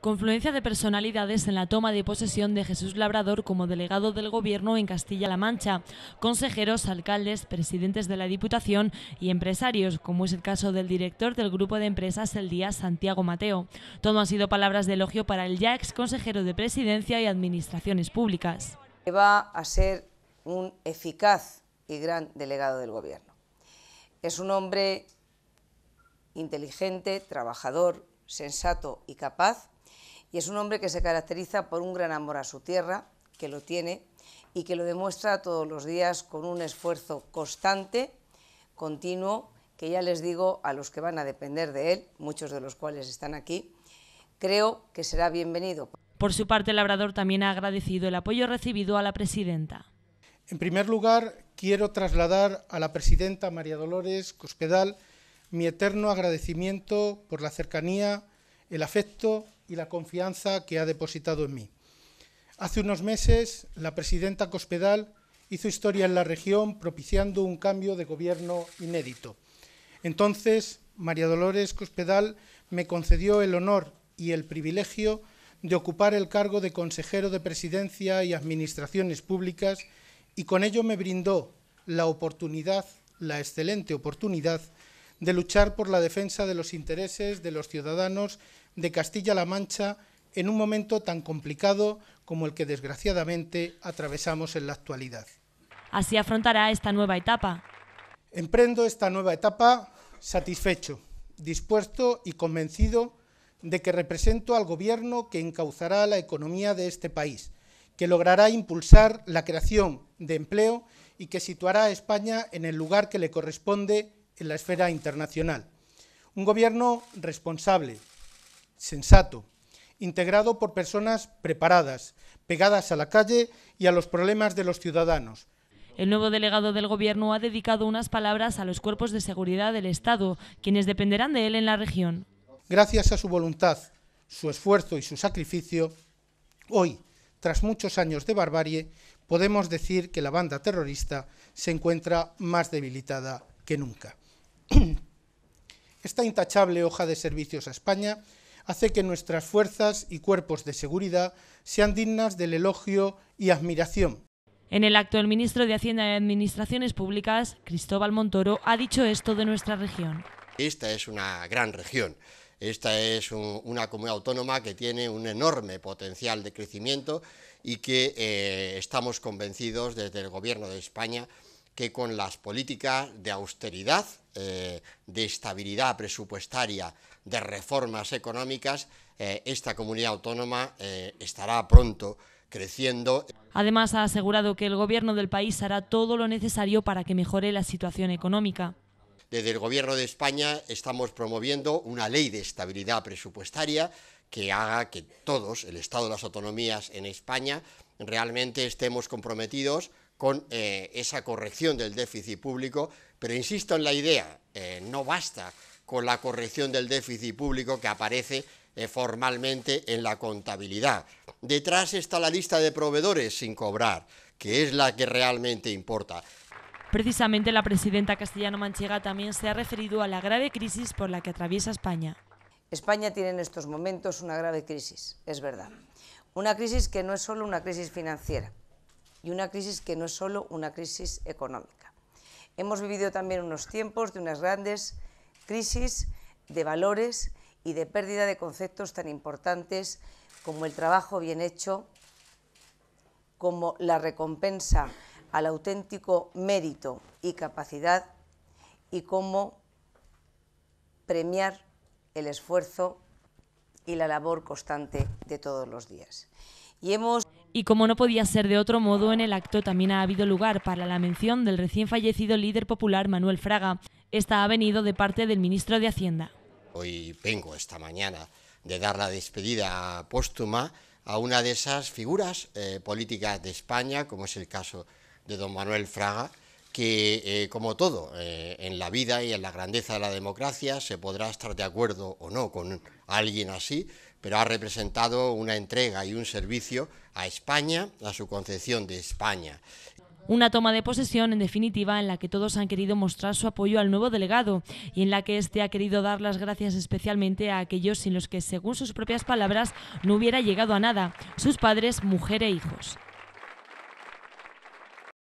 confluencia de personalidades en la toma de posesión de Jesús Labrador como delegado del Gobierno en Castilla-La Mancha, consejeros, alcaldes, presidentes de la Diputación y empresarios, como es el caso del director del grupo de empresas El Día, Santiago Mateo. Todo han sido palabras de elogio para el ya ex consejero de Presidencia y Administraciones Públicas. Va a ser un eficaz y gran delegado del Gobierno. Es un hombre inteligente, trabajador, sensato y capaz y es un hombre que se caracteriza por un gran amor a su tierra, que lo tiene, y que lo demuestra todos los días con un esfuerzo constante, continuo, que ya les digo a los que van a depender de él, muchos de los cuales están aquí, creo que será bienvenido. Por su parte, el Labrador también ha agradecido el apoyo recibido a la presidenta. En primer lugar, quiero trasladar a la presidenta María Dolores Cospedal mi eterno agradecimiento por la cercanía, el afecto y la confianza que ha depositado en mí. Hace unos meses, la presidenta Cospedal hizo historia en la región propiciando un cambio de gobierno inédito. Entonces, María Dolores Cospedal me concedió el honor y el privilegio de ocupar el cargo de consejero de Presidencia y Administraciones Públicas y con ello me brindó la oportunidad, la excelente oportunidad, de luchar por la defensa de los intereses de los ciudadanos de Castilla-La Mancha en un momento tan complicado como el que desgraciadamente atravesamos en la actualidad. Así afrontará esta nueva etapa. Emprendo esta nueva etapa satisfecho, dispuesto y convencido de que represento al Gobierno que encauzará la economía de este país, que logrará impulsar la creación de empleo y que situará a España en el lugar que le corresponde en la esfera internacional. Un gobierno responsable, sensato, integrado por personas preparadas, pegadas a la calle y a los problemas de los ciudadanos. El nuevo delegado del Gobierno ha dedicado unas palabras a los cuerpos de seguridad del Estado, quienes dependerán de él en la región. Gracias a su voluntad, su esfuerzo y su sacrificio, hoy, tras muchos años de barbarie, podemos decir que la banda terrorista se encuentra más debilitada que nunca. Esta intachable hoja de servicios a España hace que nuestras fuerzas y cuerpos de seguridad sean dignas del elogio y admiración. En el acto, el ministro de Hacienda y Administraciones Públicas, Cristóbal Montoro, ha dicho esto de nuestra región. Esta es una gran región. Esta es una comunidad autónoma que tiene un enorme potencial de crecimiento y que eh, estamos convencidos desde el Gobierno de España que con las políticas de austeridad, eh, de estabilidad presupuestaria, de reformas económicas, eh, esta comunidad autónoma eh, estará pronto creciendo. Además, ha asegurado que el Gobierno del país hará todo lo necesario para que mejore la situación económica. Desde el Gobierno de España estamos promoviendo una ley de estabilidad presupuestaria que haga que todos, el Estado de las autonomías en España, realmente estemos comprometidos con eh, esa corrección del déficit público, pero insisto en la idea, eh, no basta con la corrección del déficit público que aparece eh, formalmente en la contabilidad. Detrás está la lista de proveedores sin cobrar, que es la que realmente importa. Precisamente la presidenta castellano manchega también se ha referido a la grave crisis por la que atraviesa España. España tiene en estos momentos una grave crisis, es verdad. Una crisis que no es solo una crisis financiera, y una crisis que no es solo una crisis económica. Hemos vivido también unos tiempos de unas grandes crisis de valores y de pérdida de conceptos tan importantes como el trabajo bien hecho, como la recompensa al auténtico mérito y capacidad y como premiar el esfuerzo y la labor constante de todos los días. Y hemos y como no podía ser de otro modo, en el acto también ha habido lugar para la mención del recién fallecido líder popular Manuel Fraga. Esta ha venido de parte del ministro de Hacienda. Hoy vengo esta mañana de dar la despedida póstuma a una de esas figuras eh, políticas de España, como es el caso de don Manuel Fraga, que eh, como todo eh, en la vida y en la grandeza de la democracia se podrá estar de acuerdo o no con alguien así, pero ha representado una entrega y un servicio a España, a su concepción de España. Una toma de posesión, en definitiva, en la que todos han querido mostrar su apoyo al nuevo delegado y en la que éste ha querido dar las gracias especialmente a aquellos sin los que, según sus propias palabras, no hubiera llegado a nada, sus padres, mujer e hijos.